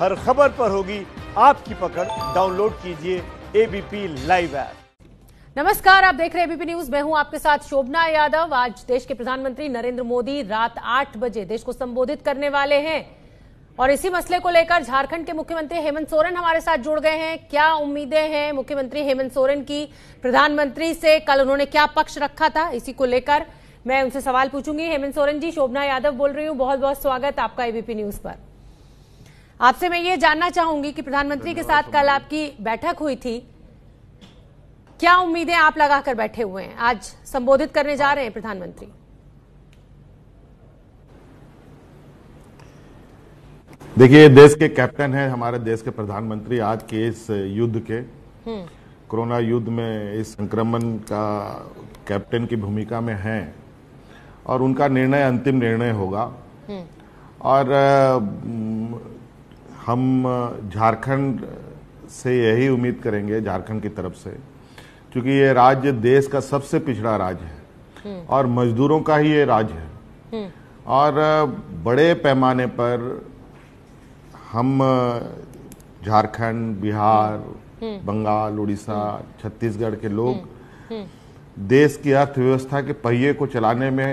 हर खबर पर होगी आपकी पकड़ डाउनलोड कीजिए एबीपी लाइव ऐप नमस्कार आप देख रहे हैं एबीपी न्यूज मैं हूं आपके साथ शोभना यादव आज देश के प्रधानमंत्री नरेंद्र मोदी रात आठ बजे देश को संबोधित करने वाले हैं और इसी मसले को लेकर झारखंड के मुख्यमंत्री हेमंत सोरेन हमारे साथ जुड़ गए हैं क्या उम्मीदें हैं मुख्यमंत्री हेमंत सोरेन की प्रधानमंत्री से कल उन्होंने क्या पक्ष रखा था इसी को लेकर मैं उनसे सवाल पूछूंगी हेमंत सोरेन जी शोभना यादव बोल रही हूँ बहुत बहुत स्वागत आपका एबीपी न्यूज पर आपसे मैं ये जानना चाहूंगी कि प्रधानमंत्री के साथ कल आपकी बैठक हुई थी क्या उम्मीदें आप लगाकर बैठे हुए हैं आज संबोधित करने जा हाँ। रहे हैं प्रधानमंत्री देखिए देश के कैप्टन है हमारे देश के प्रधानमंत्री आज के इस युद्ध के हम्म। कोरोना युद्ध में इस संक्रमण का कैप्टन की भूमिका में है और उनका निर्णय अंतिम निर्णय होगा हम्म। और हम झारखंड से यही उम्मीद करेंगे झारखंड की तरफ से क्योंकि ये राज्य देश का सबसे पिछड़ा राज्य है हम्म। और मजदूरों का ही ये राज्य है हम्म। और बड़े पैमाने पर हम झारखंड बिहार हम्म। बंगाल उड़ीसा छत्तीसगढ़ के लोग देश की अर्थव्यवस्था के पहिए को चलाने में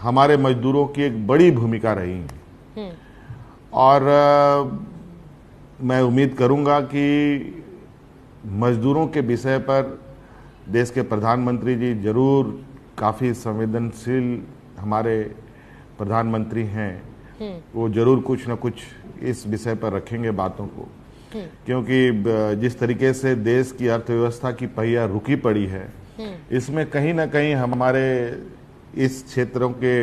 हमारे मजदूरों की एक बड़ी भूमिका रही है और मैं उम्मीद करूंगा कि मजदूरों के विषय पर देश के प्रधानमंत्री जी जरूर काफ़ी संवेदनशील हमारे प्रधानमंत्री हैं हम्म। वो जरूर कुछ ना कुछ इस विषय पर रखेंगे बातों को हम्म। क्योंकि जिस तरीके से देश की अर्थव्यवस्था की पहिया रुकी पड़ी है हम्म। इसमें कहीं ना कहीं हमारे इस क्षेत्रों के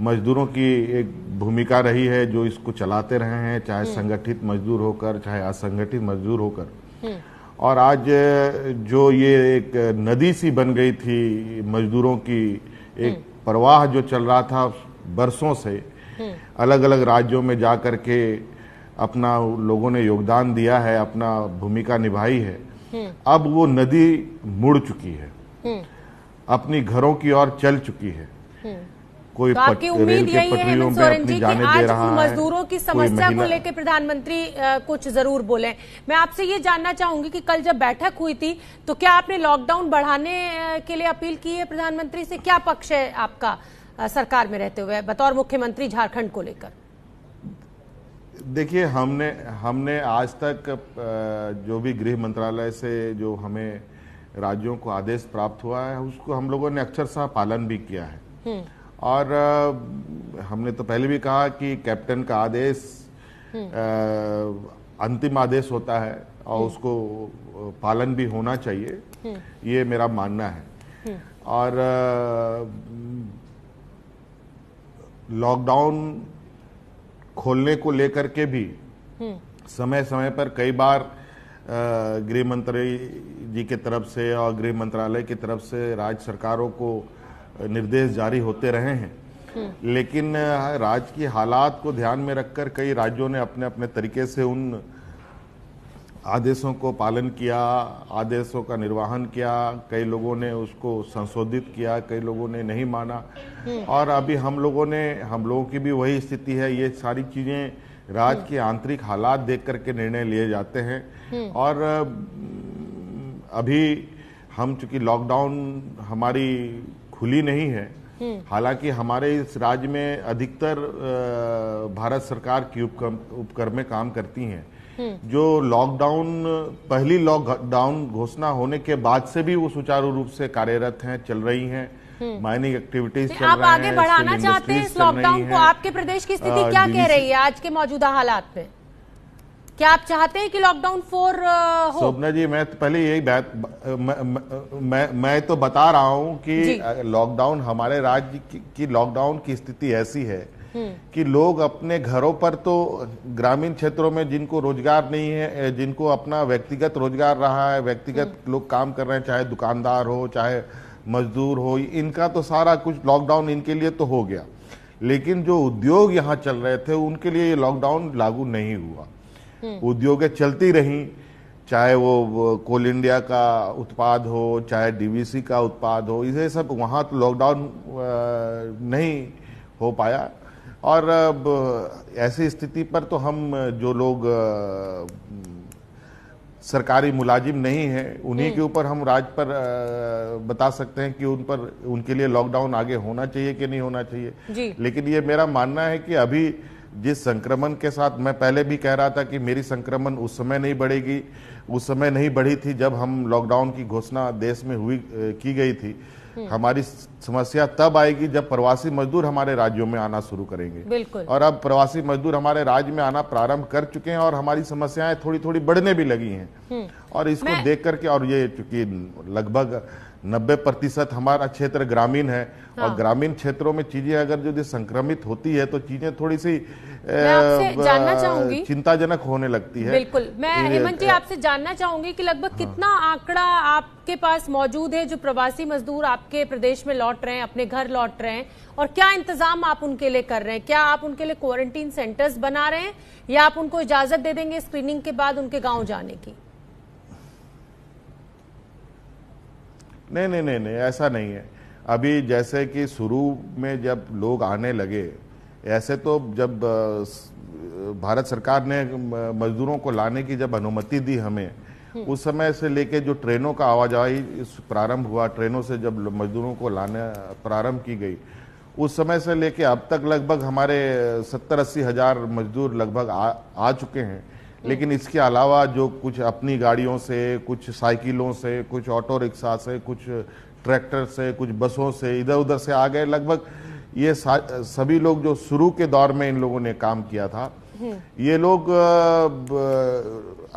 मजदूरों की एक भूमिका रही है जो इसको चलाते रहे हैं चाहे हम्म। संगठित मजदूर होकर चाहे असंगठित मजदूर होकर हम्म। और आज जो ये एक नदी सी बन गई थी मजदूरों की एक हम्म। प्रवाह जो चल रहा था बरसों से अलग अलग राज्यों में जा कर के अपना लोगों ने योगदान दिया है अपना भूमिका निभाई है अब वो नदी मुड़ चुकी है अपनी घरों की ओर चल चुकी है कोई तो आपकी उम्मीद यही है सोरेन जी की आज मजदूरों की समस्या को लेकर प्रधानमंत्री कुछ जरूर बोले मैं आपसे ये जानना चाहूंगी कि कल जब बैठक हुई थी तो क्या आपने लॉकडाउन बढ़ाने के लिए अपील की है प्रधानमंत्री से क्या पक्ष है आपका सरकार में रहते हुए बतौर मुख्यमंत्री झारखंड को लेकर देखिए हमने हमने आज तक जो भी गृह मंत्रालय से जो हमें राज्यों को आदेश प्राप्त हुआ है उसको हम लोगों ने अक्षरशाह पालन भी किया है हम्म। और हमने तो पहले भी कहा कि कैप्टन का आदेश हम्म। अंतिम आदेश होता है और हम्म। उसको पालन भी होना चाहिए हम्म। ये मेरा मानना है और लॉकडाउन खोलने को लेकर के भी समय समय पर कई बार गृह मंत्री जी के तरफ से और गृह मंत्रालय की तरफ से राज्य सरकारों को निर्देश जारी होते रहे हैं लेकिन राज्य की हालात को ध्यान में रखकर कई राज्यों ने अपने अपने तरीके से उन आदेशों को पालन किया आदेशों का निर्वाहन किया कई लोगों ने उसको संशोधित किया कई लोगों ने नहीं माना और अभी हम लोगों ने हम लोगों की भी वही स्थिति है ये सारी चीज़ें राज्य के आंतरिक हालात देख करके निर्णय लिए जाते हैं और अभी हम चूंकि लॉकडाउन हमारी खुली नहीं है हम्म। हालांकि हमारे इस राज्य में अधिकतर भारत सरकार की उपक्रम उपकर में काम करती हैं हम्म। जो लॉकडाउन पहली लॉकडाउन घोषणा होने के बाद से भी वो सुचारू रूप से कार्यरत हैं चल रही हैं हम्म। माइनिंग एक्टिविटीज चल आप आगे बढ़ाना चाहते हैं इस लॉकडाउन को आपके प्रदेश की स्थिति क्या कह रही है आज के मौजूदा हालात में क्या आप चाहते हैं कि लॉकडाउन फोर uh, हो जी मैं तो पहले यही बात मैं मैं तो बता रहा हूं कि लॉकडाउन हमारे राज्य की, की लॉकडाउन की स्थिति ऐसी है हम्म। कि लोग अपने घरों पर तो ग्रामीण क्षेत्रों में जिनको रोजगार नहीं है जिनको अपना व्यक्तिगत रोजगार रहा है व्यक्तिगत हम्म। लोग काम कर रहे हैं चाहे दुकानदार हो चाहे मजदूर हो इनका तो सारा कुछ लॉकडाउन इनके लिए तो हो गया लेकिन जो उद्योग यहाँ चल रहे थे उनके लिए ये लॉकडाउन लागू नहीं हुआ हम्म। उद्योगें चलती रही चाहे वो कोल इंडिया का उत्पाद हो चाहे डीवीसी का उत्पाद हो इसे सब वहाँ तो लॉकडाउन नहीं हो पाया और अब ऐसी स्थिति पर तो हम जो लोग सरकारी मुलाजिम नहीं है उन्हीं हम्म। के ऊपर हम राज पर बता सकते हैं कि उन पर उनके लिए लॉकडाउन आगे होना चाहिए कि नहीं होना चाहिए लेकिन ये मेरा मानना है कि अभी जिस संक्रमण के साथ मैं पहले भी कह रहा था कि मेरी संक्रमण उस समय नहीं बढ़ेगी उस समय नहीं बढ़ी थी जब हम लॉकडाउन की घोषणा देश में हुई की गई थी हम्म। हमारी समस्या तब आएगी जब प्रवासी मजदूर हमारे राज्यों में आना शुरू करेंगे और अब प्रवासी मजदूर हमारे राज्य में आना प्रारंभ कर चुके हैं और हमारी समस्याएं थोड़ी थोड़ी बढ़ने भी लगी हैं हम्म। और इसको देख करके और ये चूंकि लगभग नब्बे प्रतिशत हमारा क्षेत्र ग्रामीण है हाँ। और ग्रामीण क्षेत्रों में चीजें अगर यदि संक्रमित होती है तो चीजें थोड़ी सी चिंताजनक होने लगती है बिल्कुल मैं हेमंत जी आपसे जानना चाहूंगी कि लगभग हाँ। कितना आंकड़ा आपके पास मौजूद है जो प्रवासी मजदूर आपके प्रदेश में लौट रहे हैं अपने घर लौट रहे हैं और क्या इंतजाम आप उनके लिए कर रहे हैं क्या आप उनके लिए क्वारंटीन सेंटर्स बना रहे हैं या आप उनको इजाजत दे देंगे स्क्रीनिंग के बाद उनके गाँव जाने की नहीं नहीं नहीं नहीं ऐसा नहीं है अभी जैसे कि शुरू में जब लोग आने लगे ऐसे तो जब भारत सरकार ने मजदूरों को लाने की जब अनुमति दी हमें हम्म। उस समय से लेके जो ट्रेनों का आवाजाही प्रारंभ हुआ ट्रेनों से जब मजदूरों को लाने प्रारंभ की गई उस समय से लेके अब तक लगभग हमारे सत्तर अस्सी हजार मजदूर लगभग आ, आ चुके हैं हम्म। लेकिन इसके अलावा जो कुछ अपनी गाड़ियों से कुछ साइकिलों से कुछ ऑटो रिक्शा से कुछ ट्रैक्टर से कुछ बसों से इधर उधर से आ गए लगभग ये सभी लोग जो शुरू के दौर में इन लोगों ने काम किया था हम्म। ये लोग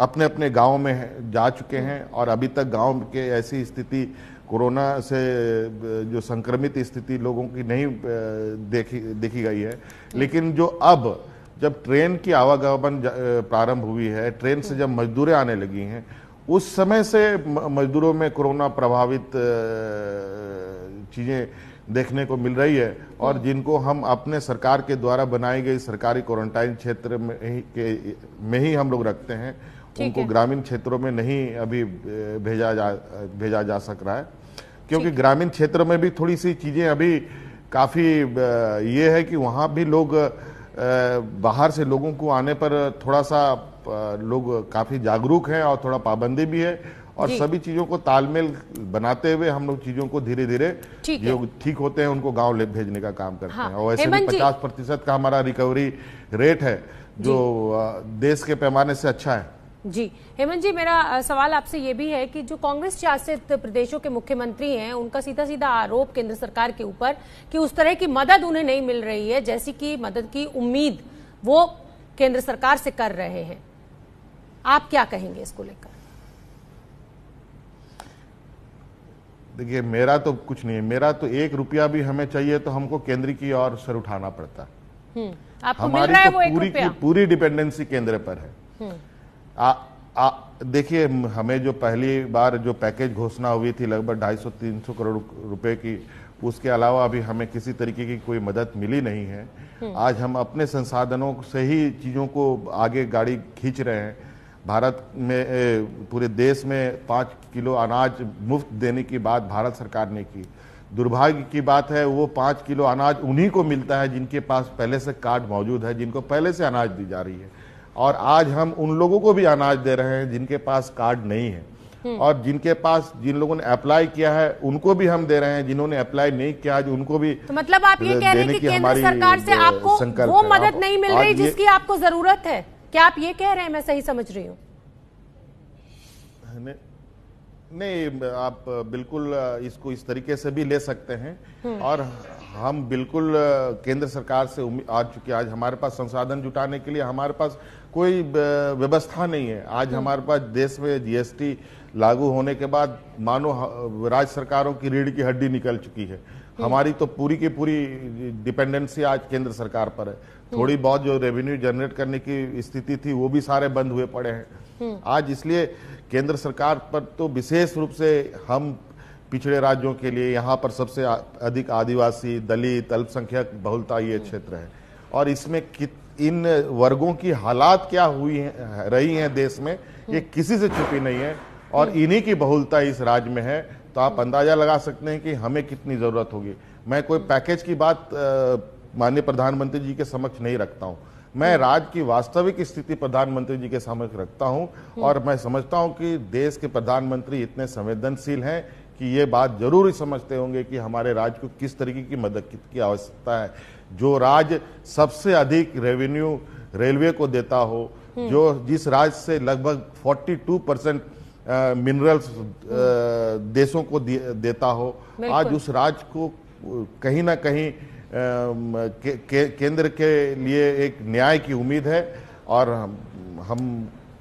अपने अपने गाँव में जा चुके हैं हम्म। और अभी तक गाँव के ऐसी स्थिति कोरोना से जो संक्रमित स्थिति लोगों की नहीं देखी देखी गई है लेकिन जो अब जब ट्रेन की आवागमन प्रारंभ हुई है ट्रेन से जब मजदूरें आने लगी हैं उस समय से मजदूरों में कोरोना प्रभावित चीज़ें देखने को मिल रही है और हाँ। जिनको हम अपने सरकार के द्वारा बनाई गई सरकारी क्वारंटाइन क्षेत्र में ही के में ही हम लोग रखते हैं उनको ग्रामीण क्षेत्रों में नहीं अभी भेजा जा भेजा जा सक रहा है क्योंकि ग्रामीण क्षेत्र में भी थोड़ी सी चीज़ें अभी काफ़ी ये है कि वहाँ भी लोग बाहर से लोगों को आने पर थोड़ा सा लोग काफ़ी जागरूक हैं और थोड़ा पाबंदी भी है और सभी चीजों को तालमेल बनाते हुए हम लोग चीजों को धीरे धीरे जो ठीक होते हैं उनको गांव ले भेजने का काम करते हाँ। हैं और ऐसे भी पचास प्रतिशत का हमारा रिकवरी रेट है जो देश के पैमाने से अच्छा है जी हेमंत जी मेरा सवाल आपसे ये भी है कि जो कांग्रेस शासित प्रदेशों के मुख्यमंत्री हैं उनका सीधा सीधा आरोप केंद्र सरकार के ऊपर कि उस तरह की मदद उन्हें नहीं मिल रही है जैसी कि मदद की उम्मीद वो केंद्र सरकार से कर रहे हैं आप क्या कहेंगे इसको लेकर देखिए मेरा तो कुछ नहीं है मेरा तो एक रुपया भी हमें चाहिए तो हमको केंद्र की ओर सर उठाना पड़ता है हम्म, आपको हमारी मिल रहा है तो वो पूरी, पूरी डिपेंडेंसी केंद्र पर है हम्म। देखिए हमें जो पहली बार जो पैकेज घोषणा हुई थी लगभग 250-300 करोड़ रुपए की उसके अलावा अभी हमें किसी तरीके की कोई मदद मिली नहीं है हम्म। आज हम अपने संसाधनों से ही चीज़ों को आगे गाड़ी खींच रहे हैं भारत में पूरे देश में पाँच किलो अनाज मुफ्त देने की बात भारत सरकार ने की दुर्भाग्य की बात है वो पाँच किलो अनाज उन्हीं को मिलता है जिनके पास पहले से कार्ड मौजूद है जिनको पहले से अनाज दी जा रही है और आज हम उन लोगों को भी अनाज दे रहे हैं जिनके पास कार्ड नहीं है हम्म। और जिनके पास जिन लोगों ने अप्लाई किया है उनको भी हम दे रहे हैं जिन्होंने अप्लाई नहीं किया आज उनको भी तो मतलब आप ये कह रहे हैं कि केंद्र सरकार से आपको वो मदद नहीं मिल रही जिसकी आपको जरूरत है क्या आप ये कह रहे हैं मैं सही समझ रही हूँ नहीं आप बिल्कुल इसको इस तरीके से भी ले सकते हैं हम्म। और हम बिल्कुल केंद्र सरकार से आ चुके आज हमारे पास संसाधन जुटाने के लिए हमारे पास कोई व्यवस्था नहीं है आज हम्म। हमारे पास देश में जीएसटी लागू होने के बाद मानो राज्य सरकारों की रीढ़ की हड्डी निकल चुकी है हम्म। हमारी तो पूरी की पूरी डिपेंडेंसी आज केंद्र सरकार पर है हम्म। थोड़ी बहुत जो रेवेन्यू जनरेट करने की स्थिति थी वो भी सारे बंद हुए पड़े हैं आज इसलिए केंद्र सरकार पर तो विशेष रूप से हम पिछड़े राज्यों के लिए यहाँ पर सबसे अधिक आदिवासी दलित अल्पसंख्यक बहुलता ये क्षेत्र है और इसमें कित इन वर्गों की हालात क्या हुई है, रही हैं देश में ये किसी से छुपी नहीं है और इन्हीं की बहुलता इस राज्य में है तो आप अंदाजा लगा सकते हैं कि हमें कितनी ज़रूरत होगी मैं कोई पैकेज की बात माननीय प्रधानमंत्री जी के समक्ष नहीं रखता हूँ मैं राज्य की वास्तविक स्थिति प्रधानमंत्री जी के समक्ष रखता हूं और मैं समझता हूं कि देश के प्रधानमंत्री इतने संवेदनशील हैं कि ये बात जरूरी समझते होंगे कि हमारे राज्य को किस तरीके की मदद की आवश्यकता है जो राज्य सबसे अधिक रेवेन्यू रेलवे को देता हो हम्म। जो जिस राज्य से लगभग 42 परसेंट मिनरल्स देशों को देता हो आज उस राज्य को कहीं ना कहीं के, के, केंद्र के लिए एक न्याय की उम्मीद है और हम, हम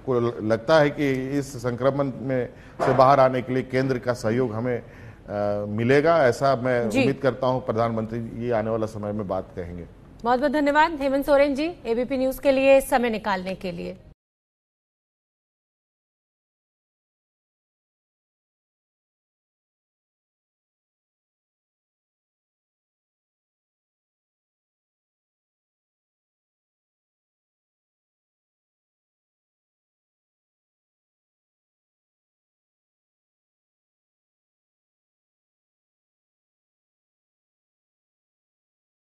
को लगता है कि इस संक्रमण में से बाहर आने के लिए केंद्र का सहयोग हमें आ, मिलेगा ऐसा मैं उम्मीद करता हूं प्रधानमंत्री जी आने वाला समय में बात कहेंगे बहुत बहुत धन्यवाद हेमंत सोरेन जी एबीपी न्यूज के लिए समय निकालने के लिए